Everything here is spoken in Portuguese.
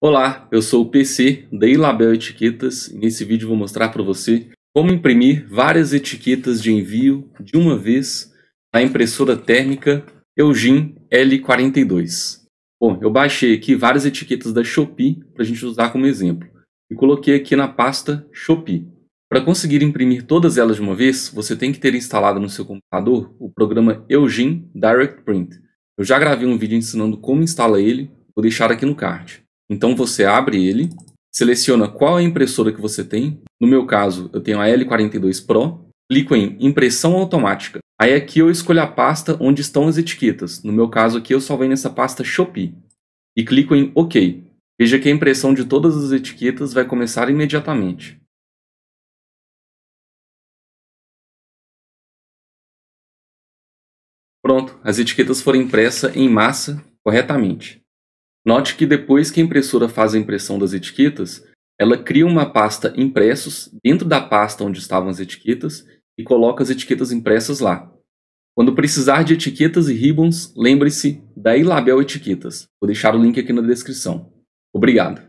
Olá, eu sou o PC da Ilabel Etiquetas e nesse vídeo vou mostrar para você como imprimir várias etiquetas de envio de uma vez na impressora térmica Eugin L42. Bom, eu baixei aqui várias etiquetas da Shopee para a gente usar como exemplo e coloquei aqui na pasta Shopee. Para conseguir imprimir todas elas de uma vez, você tem que ter instalado no seu computador o programa Eugin Direct Print. Eu já gravei um vídeo ensinando como instala ele, vou deixar aqui no card. Então você abre ele, seleciona qual é a impressora que você tem. No meu caso, eu tenho a L42 Pro. Clico em impressão automática. Aí aqui eu escolho a pasta onde estão as etiquetas. No meu caso aqui eu só venho nessa pasta Shopee. E clico em OK. Veja que a impressão de todas as etiquetas vai começar imediatamente. Pronto, as etiquetas foram impressas em massa corretamente. Note que depois que a impressora faz a impressão das etiquetas, ela cria uma pasta impressos dentro da pasta onde estavam as etiquetas e coloca as etiquetas impressas lá. Quando precisar de etiquetas e ribbons, lembre-se da Ilabel Etiquetas. Vou deixar o link aqui na descrição. Obrigado!